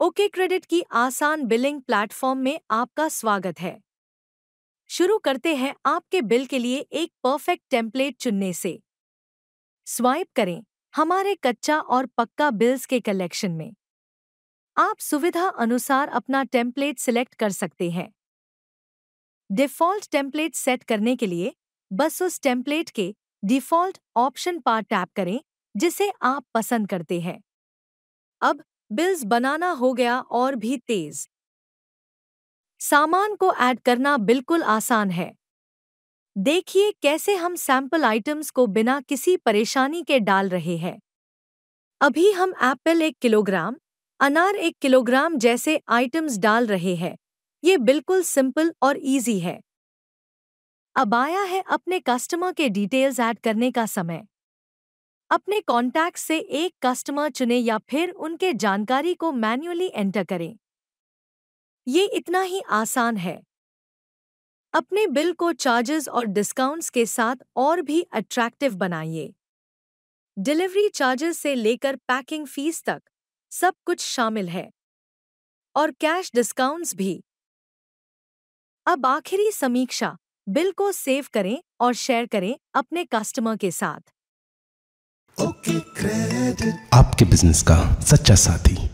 okay credit की आसान billing platform में आपका स्वागत है शुरू करते हैं आपके बिल के लिए एक परफेक्ट टेम्पलेट चुनने से स्वाइप करें हमारे कच्चा और पक्का बिल्स के कलेक्शन में आप सुविधा अनुसार अपना टेम्पलेट सिलेक्ट कर सकते हैं डिफ़ॉल्ट टेम्पलेट सेट करने के लिए बस उस टेम्पलेट के डिफ़ॉल्ट ऑप्शन पर टैप करें जिसे आप पसंद करते हैं अब बिल्स बनाना हो गया और भी तेज सामान को ऐड करना बिल्कुल आसान है देखिए कैसे हम सैंपल आइटम्स को बिना किसी परेशानी के डाल रहे हैं अभी हम एप्पल एक किलोग्राम अनार एक किलोग्राम जैसे आइटम्स डाल रहे हैं ये बिल्कुल सिंपल और इजी है अब आया है अपने कस्टमर के डिटेल्स ऐड करने का समय अपने कॉन्टैक्ट से एक कस्टमर चुने या फिर उनके जानकारी को मैन्युअली एंटर करें ये इतना ही आसान है अपने बिल को चार्जेस और डिस्काउंट्स के साथ और भी अट्रैक्टिव बनाइए डिलीवरी चार्जेस से लेकर पैकिंग फीस तक सब कुछ शामिल है और कैश डिस्काउंट्स भी अब आखिरी समीक्षा बिल को सेव करें और शेयर करें अपने कस्टमर के साथ आपके बिजनेस का सच्चा साथी